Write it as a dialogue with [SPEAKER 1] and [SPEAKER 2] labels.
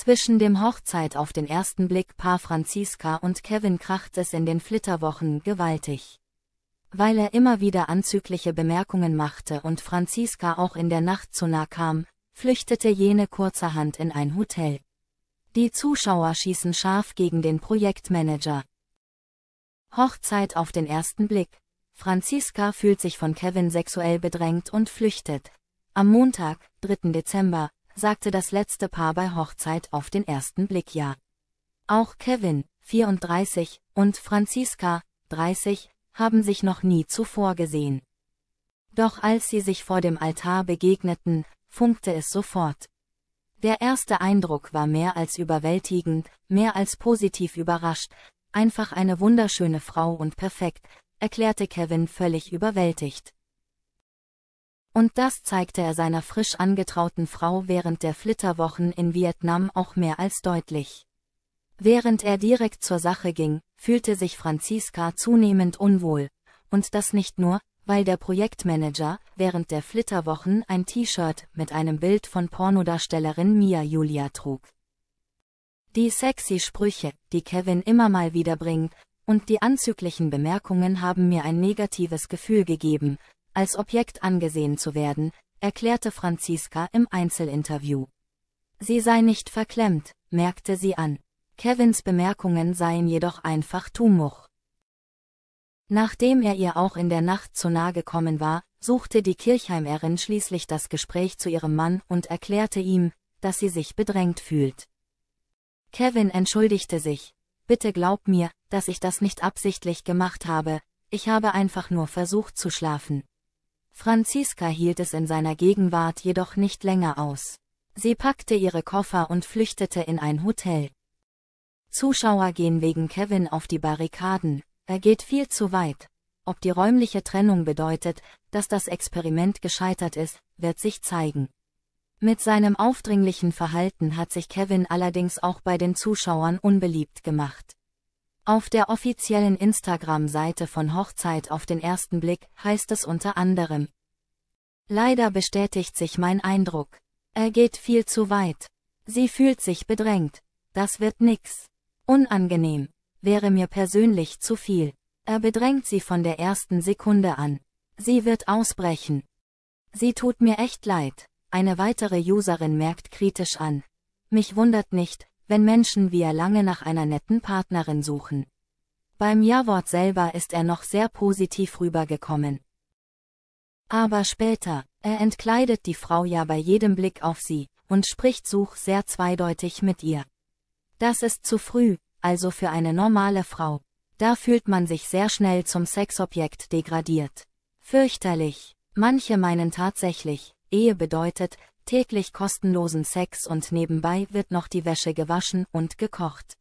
[SPEAKER 1] Zwischen dem Hochzeit auf den ersten Blick Paar Franziska und Kevin kracht es in den Flitterwochen gewaltig. Weil er immer wieder anzügliche Bemerkungen machte und Franziska auch in der Nacht zu nah kam, flüchtete jene kurzerhand in ein Hotel. Die Zuschauer schießen scharf gegen den Projektmanager. Hochzeit auf den ersten Blick. Franziska fühlt sich von Kevin sexuell bedrängt und flüchtet. Am Montag, 3. Dezember, sagte das letzte Paar bei Hochzeit auf den ersten Blick ja. Auch Kevin, 34, und Franziska, 30, haben sich noch nie zuvor gesehen. Doch als sie sich vor dem Altar begegneten, funkte es sofort. Der erste Eindruck war mehr als überwältigend, mehr als positiv überrascht, einfach eine wunderschöne Frau und perfekt, erklärte Kevin völlig überwältigt. Und das zeigte er seiner frisch angetrauten Frau während der Flitterwochen in Vietnam auch mehr als deutlich. Während er direkt zur Sache ging, fühlte sich Franziska zunehmend unwohl, und das nicht nur, weil der Projektmanager während der Flitterwochen ein T-Shirt mit einem Bild von Pornodarstellerin Mia Julia trug. Die sexy Sprüche, die Kevin immer mal wieder bringt, und die anzüglichen Bemerkungen haben mir ein negatives Gefühl gegeben, als Objekt angesehen zu werden, erklärte Franziska im Einzelinterview. Sie sei nicht verklemmt, merkte sie an. Kevins Bemerkungen seien jedoch einfach Tumuch. Nachdem er ihr auch in der Nacht zu nahe gekommen war, suchte die Kirchheimerin schließlich das Gespräch zu ihrem Mann und erklärte ihm, dass sie sich bedrängt fühlt. Kevin entschuldigte sich, bitte glaub mir, dass ich das nicht absichtlich gemacht habe, ich habe einfach nur versucht zu schlafen. Franziska hielt es in seiner Gegenwart jedoch nicht länger aus. Sie packte ihre Koffer und flüchtete in ein Hotel. Zuschauer gehen wegen Kevin auf die Barrikaden, er geht viel zu weit. Ob die räumliche Trennung bedeutet, dass das Experiment gescheitert ist, wird sich zeigen. Mit seinem aufdringlichen Verhalten hat sich Kevin allerdings auch bei den Zuschauern unbeliebt gemacht. Auf der offiziellen Instagram-Seite von Hochzeit auf den ersten Blick heißt es unter anderem. Leider bestätigt sich mein Eindruck. Er geht viel zu weit. Sie fühlt sich bedrängt. Das wird nix. Unangenehm. Wäre mir persönlich zu viel. Er bedrängt sie von der ersten Sekunde an. Sie wird ausbrechen. Sie tut mir echt leid. Eine weitere Userin merkt kritisch an. Mich wundert nicht, wenn Menschen wie er lange nach einer netten Partnerin suchen. Beim Ja-Wort selber ist er noch sehr positiv rübergekommen. Aber später, er entkleidet die Frau ja bei jedem Blick auf sie und spricht Such sehr zweideutig mit ihr. Das ist zu früh, also für eine normale Frau. Da fühlt man sich sehr schnell zum Sexobjekt degradiert. Fürchterlich. Manche meinen tatsächlich, Ehe bedeutet, täglich kostenlosen Sex und nebenbei wird noch die Wäsche gewaschen und gekocht.